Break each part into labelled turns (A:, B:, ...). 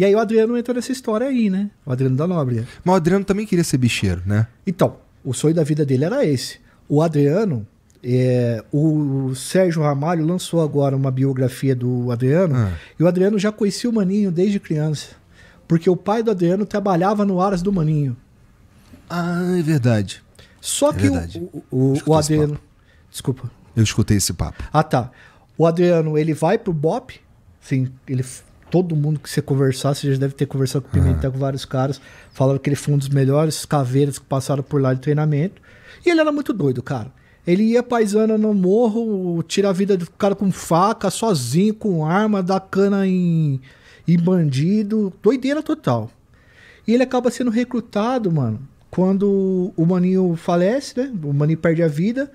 A: E aí o Adriano entra nessa história aí, né? O Adriano da Nóbrega. Mas o Adriano também queria ser bicheiro, né? Então, o sonho da vida dele era esse. O Adriano, é, o Sérgio Ramalho lançou agora uma biografia do Adriano, ah. e o Adriano já conhecia o Maninho desde criança. Porque o pai do Adriano trabalhava no Aras do Maninho. Ah, é verdade. Só é que verdade. o, o, o Adriano. Desculpa.
B: Eu escutei esse papo.
A: Ah, tá. O Adriano, ele vai pro BOP, sim, ele todo mundo que você conversar, você já deve ter conversado com o Pimenta, uhum. com vários caras, falaram que ele foi um dos melhores caveiras que passaram por lá de treinamento. E ele era muito doido, cara. Ele ia paisana no morro, tira a vida do cara com faca, sozinho, com arma, dá cana em, em bandido, doideira total. E ele acaba sendo recrutado, mano, quando o Maninho falece, né? O Maninho perde a vida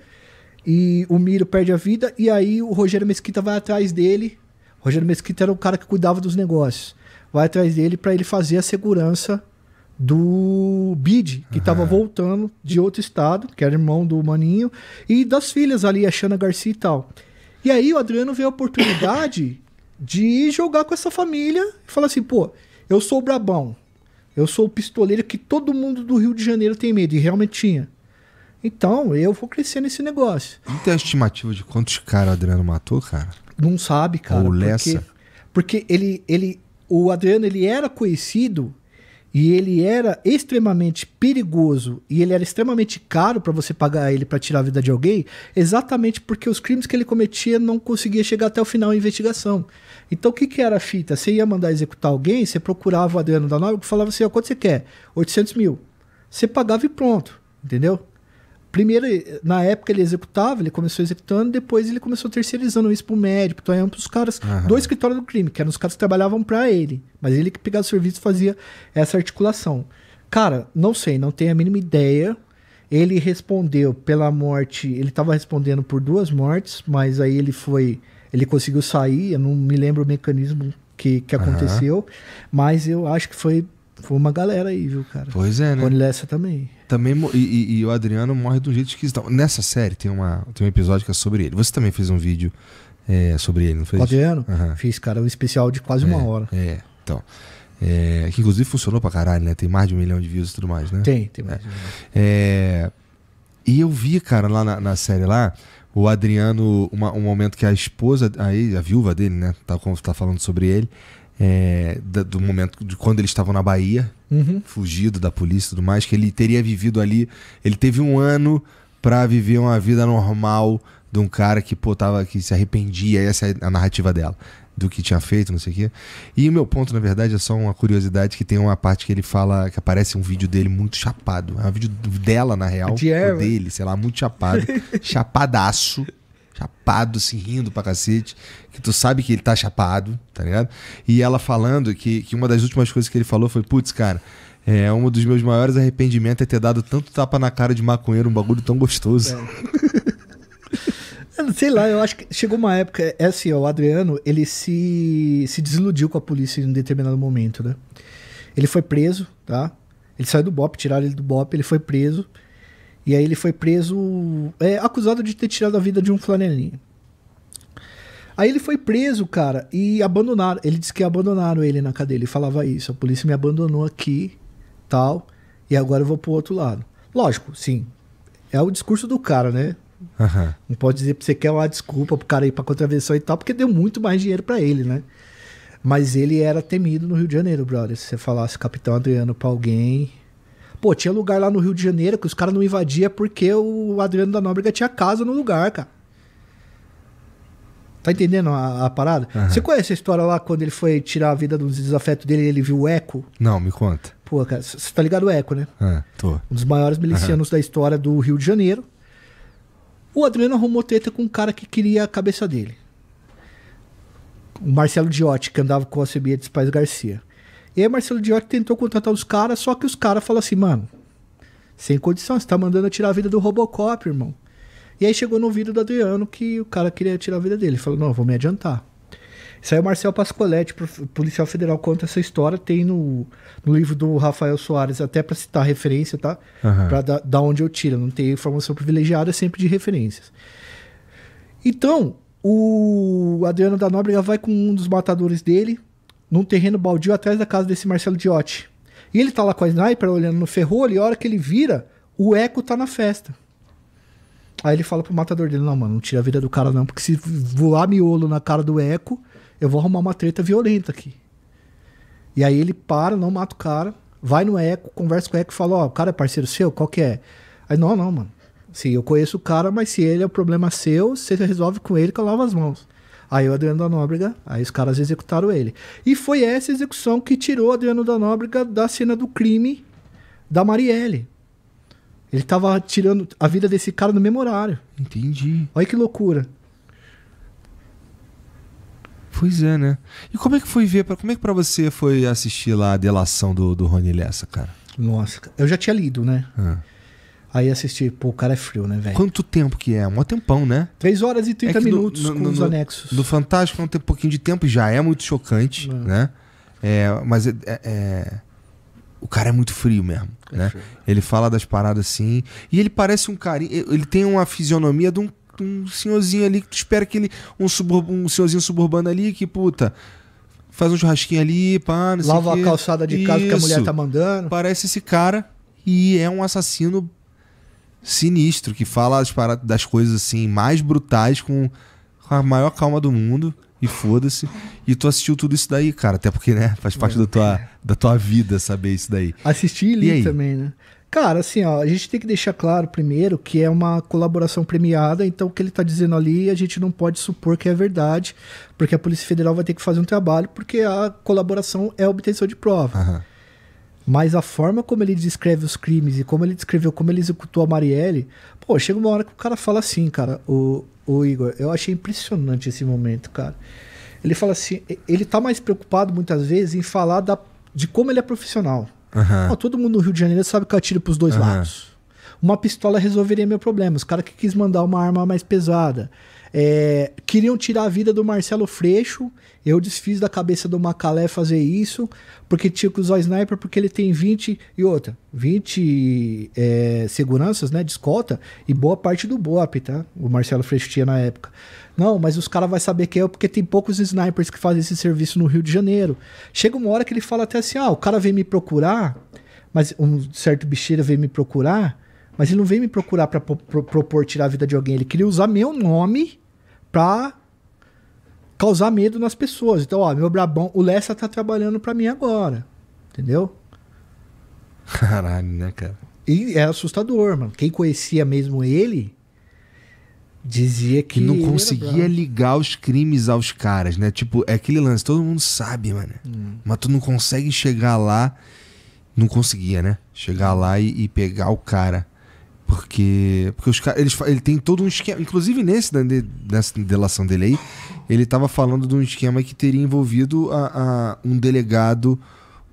A: e o Miro perde a vida, e aí o Rogério Mesquita vai atrás dele Rogério Mesquita era o cara que cuidava dos negócios. Vai atrás dele para ele fazer a segurança do Bid, que estava uhum. voltando de outro estado, que era irmão do Maninho, e das filhas ali, a Xana Garcia e tal. E aí o Adriano vê a oportunidade de jogar com essa família e falar assim, pô, eu sou o Brabão, eu sou o pistoleiro que todo mundo do Rio de Janeiro tem medo, e realmente tinha. Então, eu vou crescer nesse negócio. Não tem a estimativa de quantos caras o Adriano matou, cara? Não sabe, cara. Ou porque, Lessa. Porque ele, ele, o Adriano ele era conhecido e ele era extremamente perigoso e ele era extremamente caro para você pagar ele para tirar a vida de alguém, exatamente porque os crimes que ele cometia não conseguia chegar até o final da investigação. Então o que, que era a fita? Você ia mandar executar alguém, você procurava o Adriano da Nóbrega e falava assim, oh, quanto você quer? 800 mil. Você pagava e pronto, entendeu? primeiro, na época ele executava, ele começou executando, depois ele começou terceirizando isso pro médico, então eram é pros caras uhum. do escritório do crime, que eram os caras que trabalhavam para ele. Mas ele que pegava o serviço fazia essa articulação. Cara, não sei, não tenho a mínima ideia. Ele respondeu pela morte, ele estava respondendo por duas mortes, mas aí ele foi, ele conseguiu sair, eu não me lembro o mecanismo que, que aconteceu, uhum. mas eu acho que foi, foi uma galera aí, viu, cara? Pois é, né? Cone Lessa
B: também também e, e, o Adriano morre de um jeito esquisito. Nessa série tem, uma, tem um episódio que é sobre ele. Você também fez um vídeo é, sobre ele, não fez? O Adriano?
A: Uhum. Fiz, cara, um especial de quase é, uma hora.
B: É, então. É, que inclusive funcionou pra caralho, né? Tem mais de um milhão de views e tudo mais, né? Tem, tem mais. É. é e eu vi, cara, lá na, na série lá, o Adriano, uma, um momento que a esposa, aí, a viúva dele, né? Tá, tá falando sobre ele é, do momento de quando ele estava na Bahia, uhum. fugido da polícia e tudo mais, que ele teria vivido ali. Ele teve um ano para viver uma vida normal de um cara que, pô, tava, que se arrependia, essa é a narrativa dela, do que tinha feito, não sei o quê. E o meu ponto, na verdade, é só uma curiosidade que tem uma parte que ele fala, que aparece um vídeo dele muito chapado. É um vídeo dela, na real, de ou dele, sei lá, muito chapado, chapadaço chapado, se assim, rindo pra cacete, que tu sabe que ele tá chapado, tá ligado? E ela falando que, que uma das últimas coisas que ele falou foi: putz, cara, é, um dos meus maiores arrependimentos é ter dado tanto tapa na cara de maconheiro, um bagulho tão gostoso.
A: É. Sei lá, eu acho que chegou uma época. É assim, ó, o Adriano, ele se, se desiludiu com a polícia em um determinado momento, né? Ele foi preso, tá? Ele saiu do BOP, tiraram ele do BOP, ele foi preso. E aí ele foi preso, é, acusado de ter tirado a vida de um flanelinha. Aí ele foi preso, cara, e abandonaram. Ele disse que abandonaram ele na cadeia. Ele falava isso: a polícia me abandonou aqui, tal, e agora eu vou pro outro lado. Lógico, sim. É o discurso do cara, né? Uhum. Não pode dizer que você é quer uma desculpa pro cara ir pra contravenção e tal, porque deu muito mais dinheiro para ele, né? Mas ele era temido no Rio de Janeiro, brother. Se você falasse Capitão Adriano pra alguém, Pô, tinha lugar lá no Rio de Janeiro que os caras não invadiam porque o Adriano da Nóbrega tinha casa no lugar, cara. Tá entendendo a, a parada? Uhum. Você conhece a história lá quando ele foi tirar a vida dos desafetos dele e ele viu o Eco? Não, me conta. Pô, cara, você tá ligado o Eco, né? Ah, tô. Um dos maiores milicianos uhum. da história do Rio de Janeiro. O Adriano arrumou treta com um cara que queria a cabeça dele. O Marcelo Diotti, que andava com o de Paz Garcia. E aí Marcelo Diotti tentou contratar os caras, só que os caras falaram assim, mano, sem condição, você tá mandando tirar a vida do Robocop, irmão. E aí chegou no vídeo do Adriano que o cara queria tirar a vida dele. Ele falou, não, vou me adiantar. Saiu Marcel Pascoletti, policial federal, conta essa história. Tem no, no livro do Rafael Soares, até para citar referência, tá? Uhum. Pra da, da onde eu tiro. Não tem informação privilegiada, é sempre de referências. Então, o Adriano da Nóbrega vai com um dos matadores dele, num terreno baldio atrás da casa desse Marcelo Diotti. E ele tá lá com a sniper olhando no ferrolho e a hora que ele vira, o eco tá na festa. Aí ele fala pro matador dele: Não, mano, não tira a vida do cara não, porque se voar miolo na cara do eco, eu vou arrumar uma treta violenta aqui. E aí ele para, não mata o cara, vai no eco, conversa com o eco e fala: Ó, oh, o cara é parceiro seu? Qual que é? Aí, não, não, mano. Sim, eu conheço o cara, mas se ele é o problema seu, você resolve com ele que eu lavo as mãos. Aí o Adriano da Nóbrega, aí os caras executaram ele. E foi essa execução que tirou o Adriano da Nóbrega da cena do crime da Marielle. Ele tava tirando a vida desse cara no mesmo horário. Entendi. Olha que loucura.
B: Pois é, né? E como é que foi ver, pra, como é que pra você foi assistir lá a delação do, do Rony Lessa, cara?
A: Nossa, eu já tinha lido, né? Ah. Aí assisti, pô, o cara é frio, né, velho? Quanto
B: tempo que é? Um tempão, né?
A: 3 horas e 30 é minutos no, no, com no, os anexos.
B: No Fantástico não é tem um pouquinho de tempo, já é muito chocante, é. né? É, mas é, é, é, o cara é muito frio mesmo, né? Frio. Ele fala das paradas assim, e ele parece um carinho, ele tem uma fisionomia de um, um senhorzinho ali que tu espera que ele um, suburb, um senhorzinho suburbano ali que puta faz um churrasquinho ali, pá, não Lava a calçada de casa que a mulher tá mandando. Parece esse cara e é um assassino sinistro, que fala das coisas assim mais brutais com a maior calma do mundo e foda-se. E tu assistiu tudo isso daí, cara. Até porque, né, faz parte da, tua, da tua vida saber isso daí.
A: Assisti e li também, né? Cara, assim, ó, a gente tem que deixar claro primeiro que é uma colaboração premiada, então o que ele tá dizendo ali a gente não pode supor que é verdade, porque a Polícia Federal vai ter que fazer um trabalho, porque a colaboração é a obtenção de prova. Mas a forma como ele descreve os crimes e como ele descreveu como ele executou a Marielle, pô, chega uma hora que o cara fala assim, cara, o, o Igor, eu achei impressionante esse momento, cara. Ele fala assim, ele tá mais preocupado muitas vezes em falar da, de como ele é profissional. Uhum. todo mundo no Rio de Janeiro sabe que eu atiro pros dois uhum. lados uma pistola resolveria meu problema. Os caras que quis mandar uma arma mais pesada. É, queriam tirar a vida do Marcelo Freixo. Eu desfiz da cabeça do Macalé fazer isso, porque tinha que usar sniper, porque ele tem 20 e outra, 20 é, seguranças né, de escolta e boa parte do BOP, tá? O Marcelo Freixo tinha na época. Não, mas os caras vão saber quem é, porque tem poucos snipers que fazem esse serviço no Rio de Janeiro. Chega uma hora que ele fala até assim: ah, o cara veio me procurar, mas um certo bicheiro veio me procurar mas ele não veio me procurar para propor tirar a vida de alguém. Ele queria usar meu nome pra causar medo nas pessoas. Então, ó, meu brabão, o Lessa tá trabalhando para mim agora. Entendeu?
B: Caralho, né, cara?
A: E é assustador, mano. Quem conhecia mesmo ele
B: dizia que. E não conseguia ligar os crimes aos caras, né? Tipo, é aquele lance, todo mundo sabe, mano. Hum. Mas tu não consegue chegar lá. Não conseguia, né? Chegar lá e, e pegar o cara. Porque, porque os caras. Ele tem todo um esquema. Inclusive, nesse, né, nessa delação dele aí, ele tava falando de um esquema que teria envolvido a, a um delegado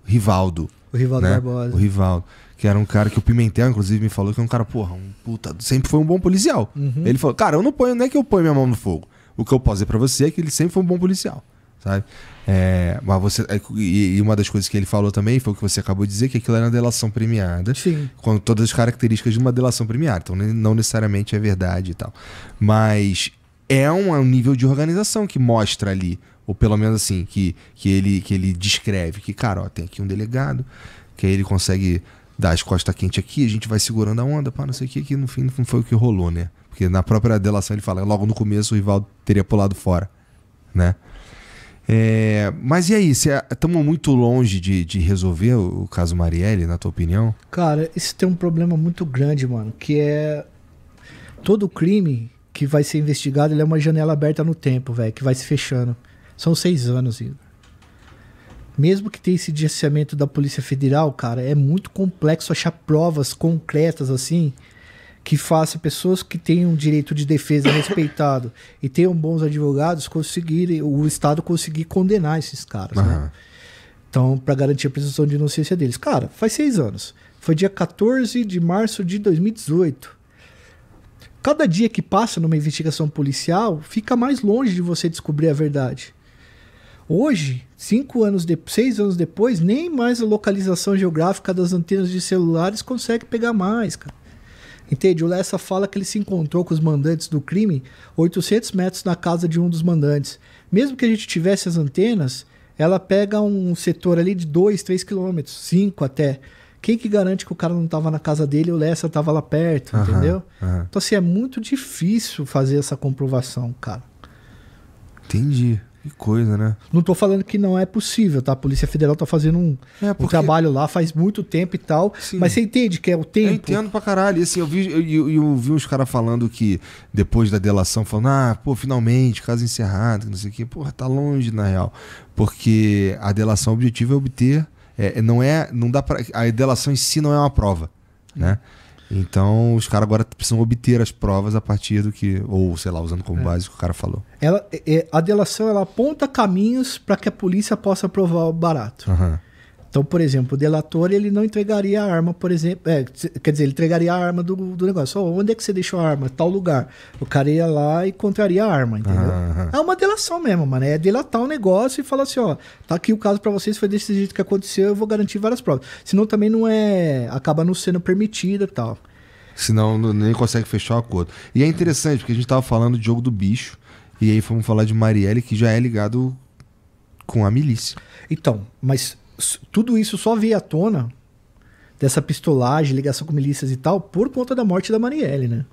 B: Rivaldo. O Rivaldo né? Barbosa. O Rivaldo. Que era um cara que o Pimentel, inclusive, me falou que é um cara, porra, um puta. Sempre foi um bom policial. Uhum. Ele falou, cara, eu não ponho, não é que eu ponho minha mão no fogo. O que eu posso dizer pra você é que ele sempre foi um bom policial sabe? É, mas você, é, e uma das coisas que ele falou também foi o que você acabou de dizer, que aquilo era uma delação premiada. Sim. Com todas as características de uma delação premiada. Então não necessariamente é verdade e tal. Mas é um, é um nível de organização que mostra ali, ou pelo menos assim, que, que, ele, que ele descreve que, cara, ó, tem aqui um delegado, que aí ele consegue dar as costas quentes aqui, a gente vai segurando a onda, para não sei o que, que no fim não foi o que rolou, né? Porque na própria delação ele fala, logo no começo o rival teria pulado fora, né? É, mas e aí, estamos é, muito longe de, de resolver o, o caso Marielle, na tua opinião?
A: Cara, isso tem um problema muito grande, mano, que é todo crime que vai ser investigado é uma janela aberta no tempo, velho, que vai se fechando. São seis anos, Igor. Mesmo que tenha esse distanciamento da Polícia Federal, cara, é muito complexo achar provas concretas assim que faça pessoas que tenham direito de defesa respeitado e tenham bons advogados conseguirem, o Estado conseguir condenar esses caras, uhum. né? Então, para garantir a presunção de inocência deles. Cara, faz seis anos. Foi dia 14 de março de 2018. Cada dia que passa numa investigação policial fica mais longe de você descobrir a verdade. Hoje, cinco anos de, seis anos depois, nem mais a localização geográfica das antenas de celulares consegue pegar mais, cara. Entende? O Lessa fala que ele se encontrou com os mandantes do crime 800 metros na casa de um dos mandantes. Mesmo que a gente tivesse as antenas, ela pega um setor ali de 2, 3 quilômetros, 5 até. Quem que garante que o cara não estava na casa dele e o Lessa estava lá perto, uhum, entendeu? Uhum. Então, assim, é muito difícil fazer essa comprovação, cara.
B: Entendi. Que coisa, né?
A: Não tô falando que não é possível, tá? A Polícia Federal tá fazendo um, é porque... um trabalho lá faz muito tempo e tal. Sim. Mas você entende que é o tempo. Eu entendo
B: pra caralho. E assim, eu vi, eu, eu, eu vi uns caras falando que depois da delação, falando, ah, pô, finalmente, caso encerrado, não sei o quê. Porra, tá longe, na real. Porque a delação objetiva é obter. É, não é. Não dá pra. A delação em si não é uma prova. Né? Então, os caras agora precisam obter as provas a partir do que, ou sei lá, usando como é. base o que o cara falou.
A: Ela, é, é, a delação ela aponta caminhos para que a polícia possa provar o barato. Uhum. Então, por exemplo, o delator ele não entregaria a arma, por exemplo. É, quer dizer, ele entregaria a arma do, do negócio. Oh, onde é que você deixou a arma? Tal lugar. O cara ia lá e encontraria a arma, entendeu? Uhum. É uma delação mesmo, mano. É delatar o um negócio e falar assim, ó, tá aqui o caso para vocês, foi desse jeito que aconteceu, eu vou garantir várias provas. Senão também não é. acaba não sendo permitida e tal.
B: Senão nem consegue fechar o acordo. E é interessante, porque a gente tava falando de jogo do bicho, e aí fomos falar de Marielle, que já é ligado
A: com a milícia. Então, mas tudo isso só veio à tona dessa pistolagem, ligação com milícias e tal, por conta da morte da Marielle, né?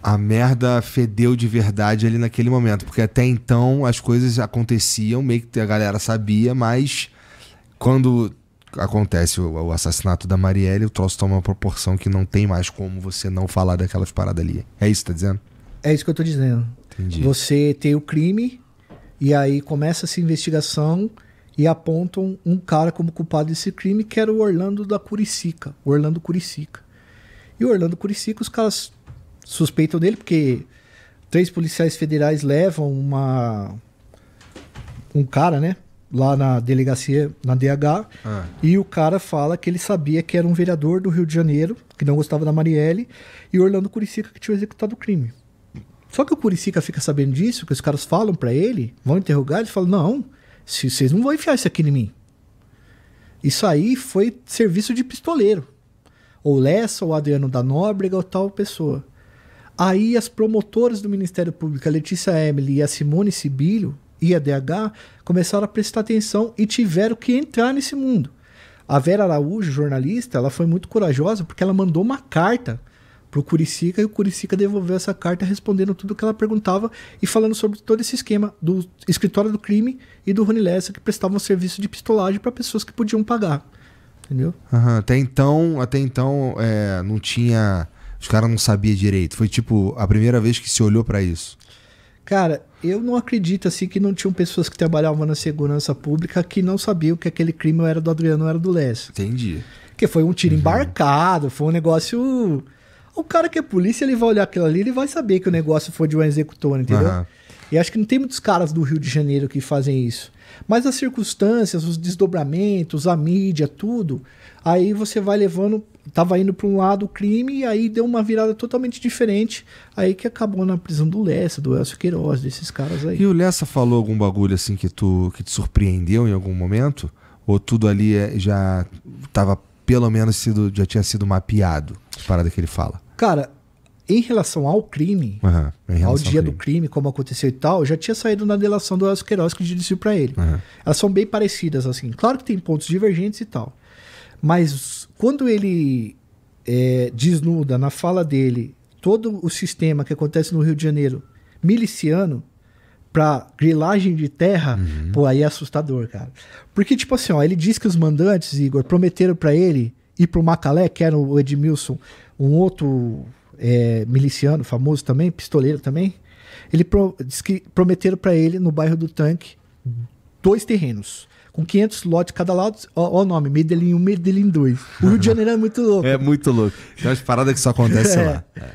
B: a merda fedeu de verdade ali naquele momento. Porque até então as coisas aconteciam, meio que a galera sabia, mas quando acontece o, o assassinato da Marielle, o troço toma uma proporção que não tem mais como você não falar daquelas paradas ali. É isso que tá dizendo?
A: É isso que eu tô dizendo. Entendi. Você tem o crime, e aí começa essa investigação e apontam um cara como culpado desse crime, que era o Orlando da Curicica. Orlando Curicica. E o Orlando Curicica, os caras suspeitam dele, porque três policiais federais levam uma um cara, né? Lá na delegacia, na DH, ah. e o cara fala que ele sabia que era um vereador do Rio de Janeiro, que não gostava da Marielle, e Orlando Curicica que tinha executado o crime. Só que o Curicica fica sabendo disso, que os caras falam para ele, vão interrogar, ele fala: não, vocês não vão enfiar isso aqui em mim. Isso aí foi serviço de pistoleiro. Ou Lessa, ou Adriano da Nóbrega, ou tal pessoa. Aí as promotoras do Ministério Público, a Letícia Emily e a Simone Sibilho, e a DH, começaram a prestar atenção e tiveram que entrar nesse mundo. A Vera Araújo, jornalista, ela foi muito corajosa porque ela mandou uma carta pro Curicica e o Curicica devolveu essa carta respondendo tudo que ela perguntava e falando sobre todo esse esquema do escritório do crime e do Rony Lessa que prestavam serviço de pistolagem para pessoas que podiam pagar. Entendeu?
B: Uhum. Até então, até então é, não tinha. Os caras não sabiam direito. Foi tipo a primeira vez que se olhou para isso.
A: Cara, eu não acredito assim que não tinham pessoas que trabalhavam na segurança pública que não sabiam que aquele crime era do Adriano era do Lessa. Entendi. Porque foi um tiro uhum. embarcado, foi um negócio o cara que é polícia, ele vai olhar aquilo ali, ele vai saber que o negócio foi de um executor, entendeu? Uhum. E acho que não tem muitos caras do Rio de Janeiro que fazem isso. Mas as circunstâncias, os desdobramentos, a mídia, tudo, aí você vai levando. Tava indo para um lado o crime e aí deu uma virada totalmente diferente. Aí que acabou na prisão do Lessa, do Elcio Queiroz, desses caras aí. E o
B: Lessa falou algum bagulho assim que tu que te surpreendeu em algum momento? Ou tudo ali é, já tava pelo menos sido, já tinha sido mapeado? As paradas que ele fala.
A: Cara, em relação ao crime,
B: uhum, relação ao dia ao crime. do
A: crime, como aconteceu e tal, já tinha saído na delação do Elcio Queiroz que dirigiu para ele. Uhum. Elas são bem parecidas, assim. Claro que tem pontos divergentes e tal. Mas quando ele é, desnuda na fala dele todo o sistema que acontece no Rio de Janeiro miliciano, para grilagem de terra, uhum. pô, aí é assustador, cara. Porque, tipo assim, ó, ele diz que os mandantes, Igor, prometeram para ele ir pro Macalé, que era o Edmilson, um outro é, miliciano famoso também, pistoleiro também. Ele pro, diz que prometeram para ele, no bairro do Tanque, dois terrenos com 500 lotes cada lado. Ó, o nome, Medellín 1, Medellín 2. O Rio de
B: Janeiro é muito louco. é muito louco. Tem umas paradas que só acontecem é. lá. É.